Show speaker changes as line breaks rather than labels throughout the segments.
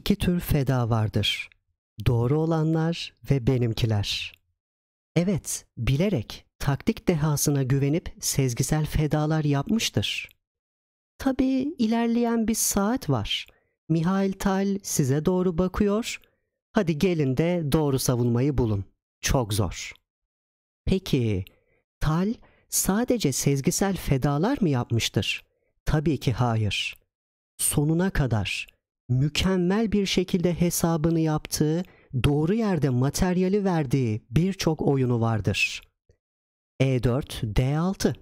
iki tür feda vardır. Doğru olanlar ve benimkiler. Evet, bilerek, taktik dehasına güvenip sezgisel fedalar yapmıştır. Tabii ilerleyen bir saat var. Mihail Tal size doğru bakıyor. Hadi gelin de doğru savunmayı bulun. Çok zor. Peki, Tal sadece sezgisel fedalar mı yapmıştır? Tabii ki hayır. Sonuna kadar mükemmel bir şekilde hesabını yaptığı, doğru yerde materyali verdiği birçok oyunu vardır. E4, D6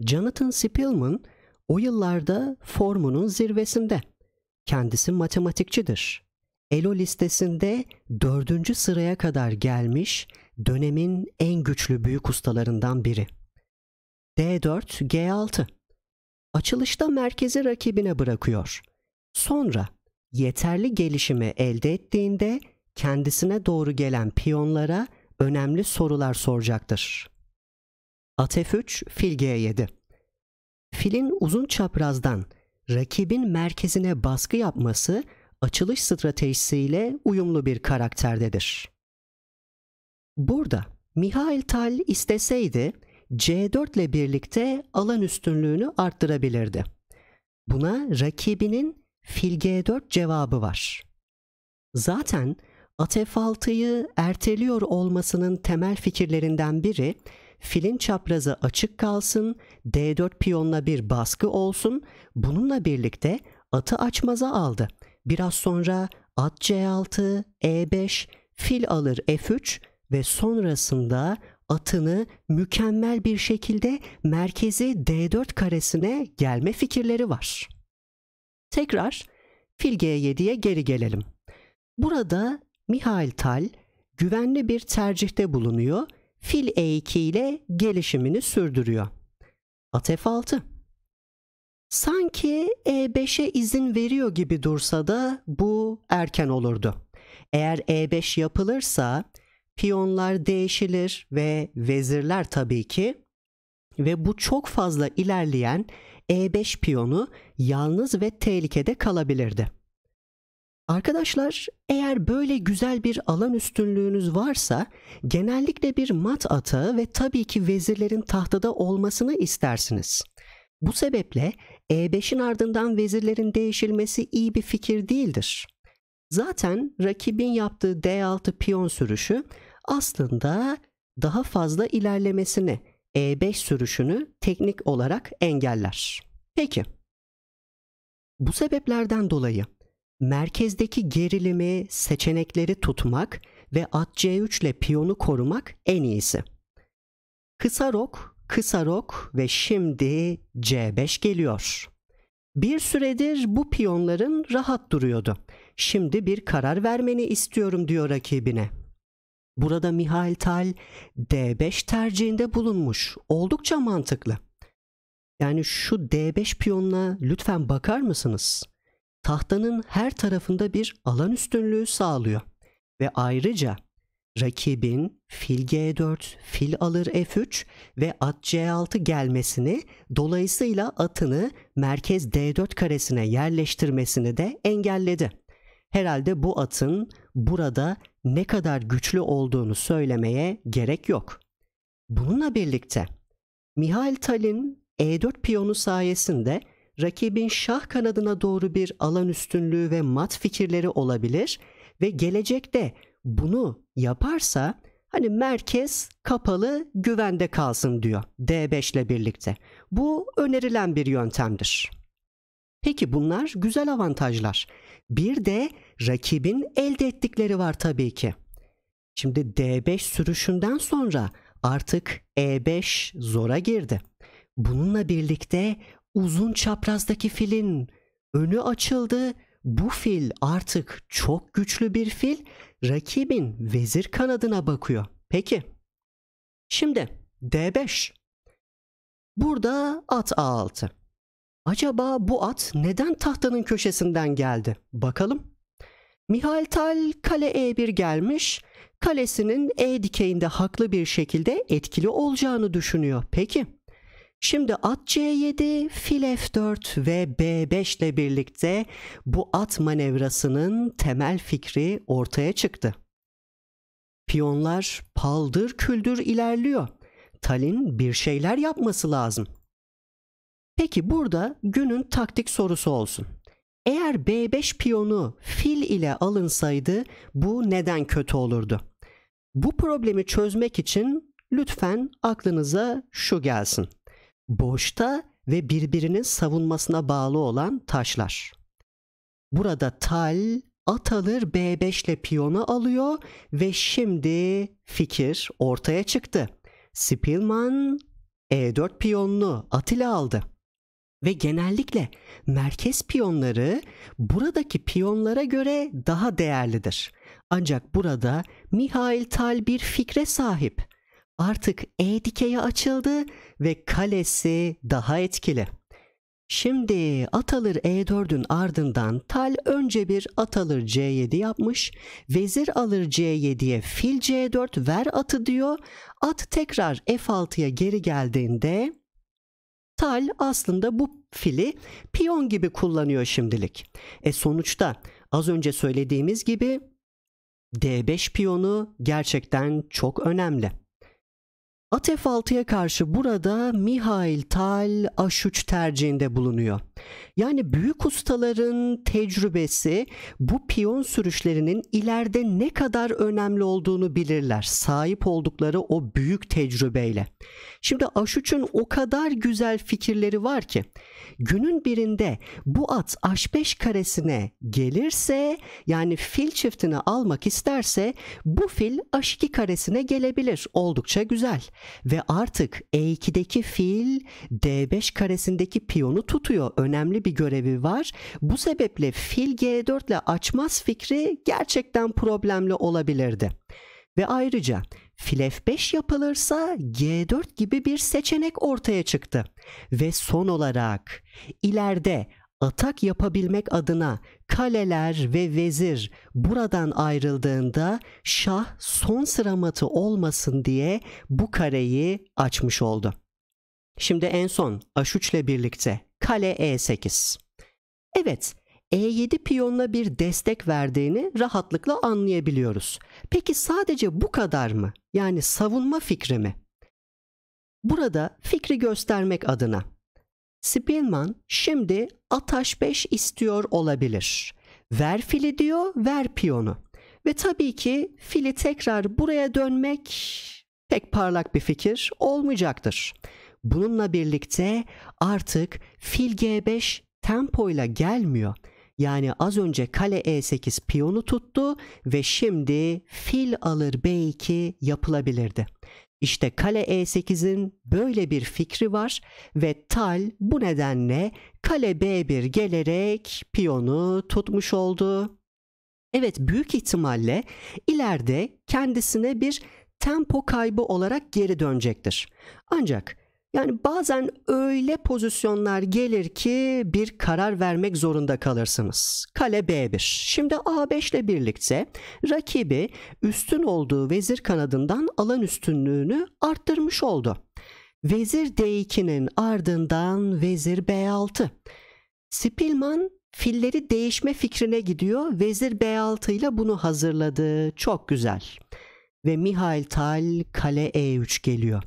Jonathan Spielman o yıllarda formunun zirvesinde. Kendisi matematikçidir. Elo listesinde dördüncü sıraya kadar gelmiş dönemin en güçlü büyük ustalarından biri. D4, G6 Açılışta merkezi rakibine bırakıyor. Sonra yeterli gelişimi elde ettiğinde kendisine doğru gelen piyonlara önemli sorular soracaktır. At F3, fil G7. Filin uzun çaprazdan rakibin merkezine baskı yapması açılış stratejisiyle uyumlu bir karakterdedir. Burada Mihail Tal isteseydi C4 ile birlikte alan üstünlüğünü arttırabilirdi. Buna rakibinin fil G4 cevabı var. Zaten at F6'yı erteliyor olmasının temel fikirlerinden biri filin çaprazı açık kalsın, D4 piyonla bir baskı olsun. Bununla birlikte atı açmaza aldı. Biraz sonra at C6, E5, fil alır F3 ve sonrasında atını mükemmel bir şekilde merkezi D4 karesine gelme fikirleri var. Tekrar fil G7'ye geri gelelim. Burada Mihail Tal güvenli bir tercihte bulunuyor. Fil E2 ile gelişimini sürdürüyor. At F6. Sanki E5'e izin veriyor gibi dursa da bu erken olurdu. Eğer E5 yapılırsa piyonlar değişilir ve vezirler tabii ki ve bu çok fazla ilerleyen e5 piyonu yalnız ve tehlikede kalabilirdi. Arkadaşlar eğer böyle güzel bir alan üstünlüğünüz varsa genellikle bir mat atağı ve tabii ki vezirlerin tahtada olmasını istersiniz. Bu sebeple E5'in ardından vezirlerin değişilmesi iyi bir fikir değildir. Zaten rakibin yaptığı D6 piyon sürüşü aslında daha fazla ilerlemesini e5 sürüşünü teknik olarak engeller. Peki. Bu sebeplerden dolayı merkezdeki gerilimi, seçenekleri tutmak ve at C3 ile piyonu korumak en iyisi. Kısa rok, kısa rok ve şimdi C5 geliyor. Bir süredir bu piyonların rahat duruyordu. Şimdi bir karar vermeni istiyorum diyor rakibine. Burada Mihail Tal D5 tercihinde bulunmuş. Oldukça mantıklı. Yani şu D5 piyonuna lütfen bakar mısınız? Tahtanın her tarafında bir alan üstünlüğü sağlıyor. Ve ayrıca rakibin fil G4, fil alır F3 ve at C6 gelmesini dolayısıyla atını merkez D4 karesine yerleştirmesini de engelledi. Herhalde bu atın burada ne kadar güçlü olduğunu söylemeye gerek yok. Bununla birlikte Mihail Talin E4 piyonu sayesinde rakibin şah kanadına doğru bir alan üstünlüğü ve mat fikirleri olabilir ve gelecekte bunu yaparsa hani merkez kapalı güvende kalsın diyor D5 ile birlikte. Bu önerilen bir yöntemdir. Peki bunlar güzel avantajlar. Bir de rakibin elde ettikleri var tabii ki. Şimdi D5 sürüşünden sonra artık E5 zora girdi. Bununla birlikte uzun çaprazdaki filin önü açıldı. Bu fil artık çok güçlü bir fil. Rakibin vezir kanadına bakıyor. Peki. Şimdi D5. Burada at A6. Acaba bu at neden tahtanın köşesinden geldi? Bakalım. Mihail kale E1 gelmiş. Kalesinin E dikeyinde haklı bir şekilde etkili olacağını düşünüyor. Peki. Şimdi at C7, fil F4 ve B5 ile birlikte bu at manevrasının temel fikri ortaya çıktı. Piyonlar paldır küldür ilerliyor. Tal'in bir şeyler yapması lazım. Peki burada günün taktik sorusu olsun. Eğer B5 piyonu fil ile alınsaydı bu neden kötü olurdu? Bu problemi çözmek için lütfen aklınıza şu gelsin. Boşta ve birbirinin savunmasına bağlı olan taşlar. Burada tal at alır B5 ile piyonu alıyor ve şimdi fikir ortaya çıktı. Spielman E4 piyonunu at ile aldı ve genellikle merkez piyonları buradaki piyonlara göre daha değerlidir. Ancak burada Mihail Tal bir fikre sahip. Artık E dikeye açıldı ve kalesi daha etkili. Şimdi at alır E4'ün ardından Tal önce bir at alır C7 yapmış. Vezir alır C7'ye fil C4 ver atı diyor. At tekrar F6'ya geri geldiğinde Stal aslında bu fili piyon gibi kullanıyor şimdilik. E sonuçta az önce söylediğimiz gibi D5 piyonu gerçekten çok önemli. At F6'ya karşı burada Mihail Tal A3 tercihinde bulunuyor. Yani büyük ustaların tecrübesi bu piyon sürüşlerinin ileride ne kadar önemli olduğunu bilirler. Sahip oldukları o büyük tecrübeyle. Şimdi Aşuç'un o kadar güzel fikirleri var ki Günün birinde bu at h5 karesine gelirse yani fil çiftini almak isterse bu fil h2 karesine gelebilir. Oldukça güzel. Ve artık e2'deki fil d5 karesindeki piyonu tutuyor. Önemli bir görevi var. Bu sebeple fil g4 ile açmaz fikri gerçekten problemli olabilirdi. Ve ayrıca Filef 5 yapılırsa G4 gibi bir seçenek ortaya çıktı. Ve son olarak ileride atak yapabilmek adına kaleler ve vezir buradan ayrıldığında şah son sıra matı olmasın diye bu kareyi açmış oldu. Şimdi en son H3 ile birlikte kale E8. Evet, e7 piyonuna bir destek verdiğini rahatlıkla anlayabiliyoruz. Peki sadece bu kadar mı? Yani savunma fikri mi? Burada fikri göstermek adına Spielman şimdi ataş 5 istiyor olabilir. Ver fili diyor, ver piyonu. Ve tabii ki fili tekrar buraya dönmek pek parlak bir fikir olmayacaktır. Bununla birlikte artık fil g5 tempoyla gelmiyor. Yani az önce kale e8 piyonu tuttu ve şimdi fil alır b2 yapılabilirdi. İşte kale e8'in böyle bir fikri var ve Tal bu nedenle kale b1 gelerek piyonu tutmuş oldu. Evet büyük ihtimalle ileride kendisine bir tempo kaybı olarak geri dönecektir. Ancak yani bazen öyle pozisyonlar gelir ki bir karar vermek zorunda kalırsınız. Kale B1. Şimdi A5 ile birlikte rakibi üstün olduğu vezir kanadından alan üstünlüğünü arttırmış oldu. Vezir D2'nin ardından vezir B6. Spilman filleri değişme fikrine gidiyor. Vezir B6 ile bunu hazırladı. Çok güzel. Ve Mihail Tal kale E3 geliyor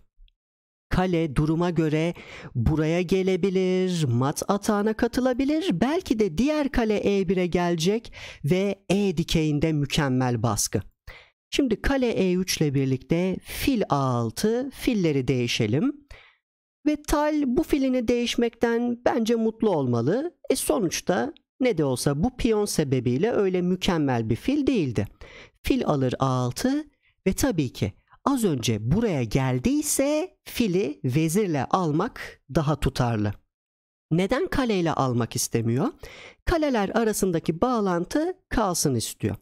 kale duruma göre buraya gelebilir, mat atağına katılabilir. Belki de diğer kale E1'e gelecek ve E dikeyinde mükemmel baskı. Şimdi kale E3 ile birlikte fil A6, filleri değişelim. Ve Tal bu filini değişmekten bence mutlu olmalı. E sonuçta ne de olsa bu piyon sebebiyle öyle mükemmel bir fil değildi. Fil alır A6 ve tabii ki az önce buraya geldiyse fili vezirle almak daha tutarlı. Neden kaleyle almak istemiyor? Kaleler arasındaki bağlantı kalsın istiyor.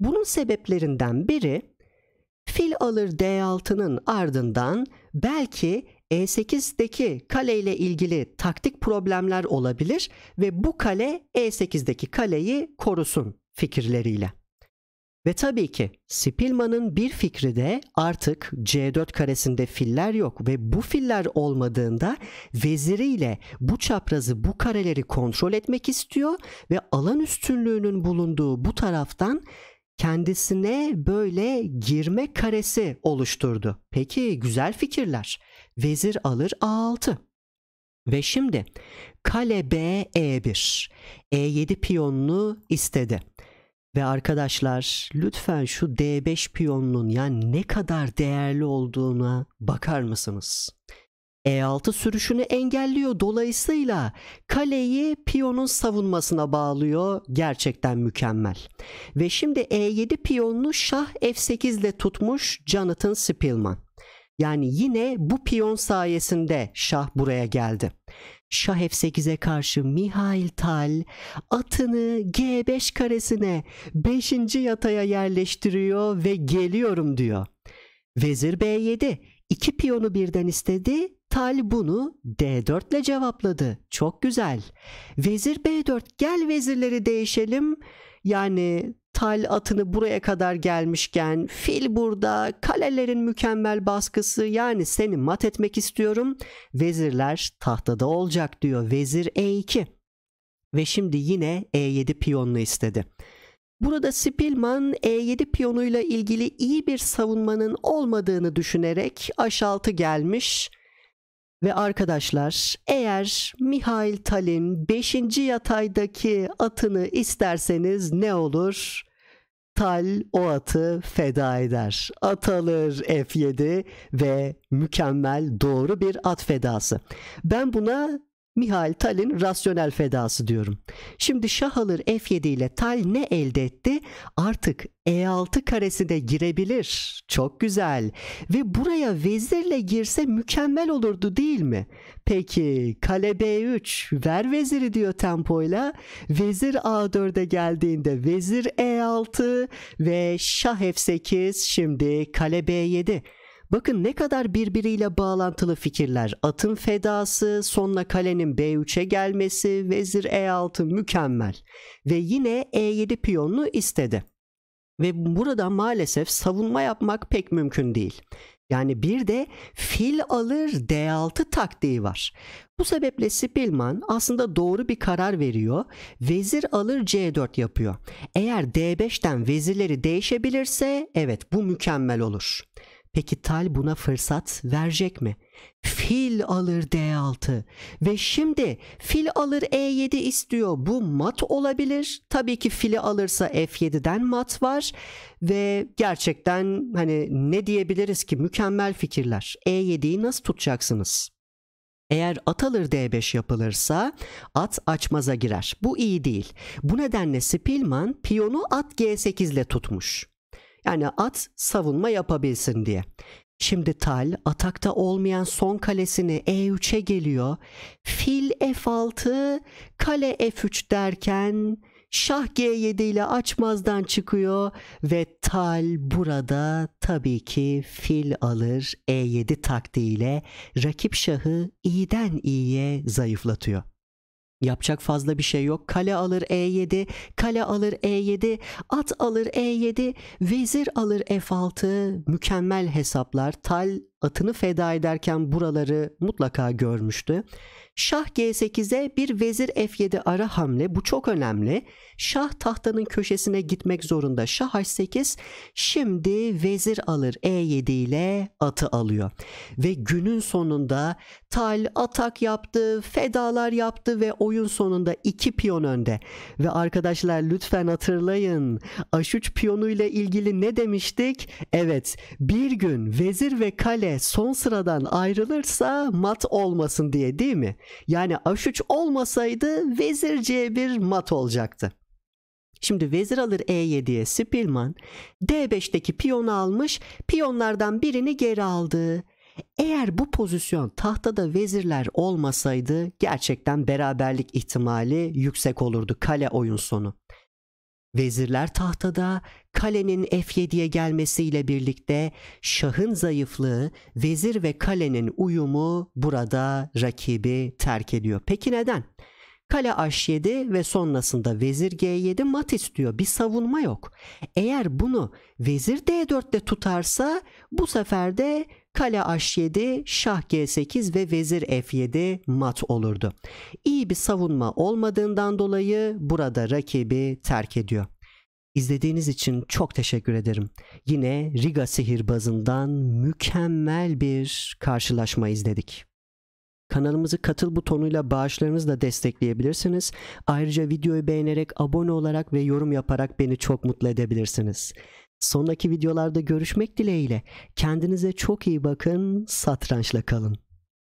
Bunun sebeplerinden biri fil alır D6'nın ardından belki E8'deki kaleyle ilgili taktik problemler olabilir ve bu kale E8'deki kaleyi korusun fikirleriyle. Ve tabii ki Spilman'ın bir fikri de artık C4 karesinde filler yok ve bu filler olmadığında veziriyle bu çaprazı bu kareleri kontrol etmek istiyor ve alan üstünlüğünün bulunduğu bu taraftan kendisine böyle girme karesi oluşturdu. Peki güzel fikirler. Vezir alır A6. Ve şimdi kale B E1. E7 piyonunu istedi. Ve arkadaşlar lütfen şu D5 piyonunun yani ne kadar değerli olduğuna bakar mısınız? E6 sürüşünü engelliyor. Dolayısıyla kaleyi piyonun savunmasına bağlıyor. Gerçekten mükemmel. Ve şimdi E7 piyonunu şah F8 ile tutmuş Jonathan Spielman. Yani yine bu piyon sayesinde şah buraya geldi. Şah F8'e karşı Mihail Tal atını G5 karesine 5. yataya yerleştiriyor ve geliyorum diyor. Vezir B7 iki piyonu birden istedi. Tal bunu D4 ile cevapladı. Çok güzel. Vezir B4 gel vezirleri değişelim. Yani tal atını buraya kadar gelmişken fil burada kalelerin mükemmel baskısı yani seni mat etmek istiyorum. Vezirler tahtada olacak diyor vezir e2 ve şimdi yine e7 piyonunu istedi. Burada Spilman E7 piyonuyla ilgili iyi bir savunmanın olmadığını düşünerek aşaltı gelmiş. Ve arkadaşlar eğer Mihail Talin 5. yataydaki atını isterseniz ne olur? Tal o atı feda eder. At alır F7 ve mükemmel doğru bir at fedası. Ben buna Mihail Tal'in rasyonel fedası diyorum. Şimdi şah alır F7 ile Tal ne elde etti? Artık E6 karesi girebilir. Çok güzel. Ve buraya vezirle girse mükemmel olurdu değil mi? Peki kale B3 ver veziri diyor tempoyla. Vezir A4'e geldiğinde vezir E6 ve şah F8 şimdi kale B7. Bakın ne kadar birbiriyle bağlantılı fikirler. Atın fedası, sonra kalenin B3'e gelmesi, vezir E6 mükemmel. Ve yine E7 piyonunu istedi. Ve burada maalesef savunma yapmak pek mümkün değil. Yani bir de fil alır D6 taktiği var. Bu sebeple Spilman aslında doğru bir karar veriyor. Vezir alır C4 yapıyor. Eğer D5'ten vezirleri değişebilirse evet bu mükemmel olur. Peki Tal buna fırsat verecek mi? Fil alır D6 ve şimdi fil alır E7 istiyor. Bu mat olabilir. Tabii ki fili alırsa F7'den mat var ve gerçekten hani ne diyebiliriz ki mükemmel fikirler. E7'yi nasıl tutacaksınız? Eğer at alır D5 yapılırsa at açmaza girer. Bu iyi değil. Bu nedenle Spilman piyonu at G8 ile tutmuş. Yani at savunma yapabilsin diye. Şimdi Tal atakta olmayan son kalesini E3'e geliyor. Fil F6, kale F3 derken şah G7 ile açmazdan çıkıyor ve Tal burada tabii ki fil alır E7 taktiğiyle rakip şahı iyiden iyiye zayıflatıyor. Yapacak fazla bir şey yok. Kale alır E7, kale alır E7, at alır E7, vezir alır F6. Mükemmel hesaplar. Tal atını feda ederken buraları mutlaka görmüştü. Şah G8'e bir vezir F7 ara hamle bu çok önemli. Şah tahtanın köşesine gitmek zorunda. Şah H8 şimdi vezir alır E7 ile atı alıyor. Ve günün sonunda Tal atak yaptı, fedalar yaptı ve oyun sonunda iki piyon önde. Ve arkadaşlar lütfen hatırlayın. H3 piyonuyla ilgili ne demiştik? Evet bir gün vezir ve kale ile son sıradan ayrılırsa mat olmasın diye değil mi? Yani H3 olmasaydı vezir C1 mat olacaktı. Şimdi vezir alır E7'ye Spilman D5'teki piyonu almış piyonlardan birini geri aldı. Eğer bu pozisyon tahtada vezirler olmasaydı gerçekten beraberlik ihtimali yüksek olurdu kale oyun sonu. Vezirler tahtada kalenin F7'ye gelmesiyle birlikte şahın zayıflığı, vezir ve kalenin uyumu burada rakibi terk ediyor. Peki neden? Kale H7 ve sonrasında vezir G7 mat istiyor. Bir savunma yok. Eğer bunu vezir D4'te tutarsa bu sefer de Kale H7, Şah G8 ve Vezir F7 mat olurdu. İyi bir savunma olmadığından dolayı burada rakibi terk ediyor. İzlediğiniz için çok teşekkür ederim. Yine Riga sihirbazından mükemmel bir karşılaşma izledik. Kanalımızı katıl butonuyla bağışlarınızla destekleyebilirsiniz. Ayrıca videoyu beğenerek, abone olarak ve yorum yaparak beni çok mutlu edebilirsiniz. Sonraki videolarda görüşmek dileğiyle. Kendinize çok iyi bakın, satrançla kalın.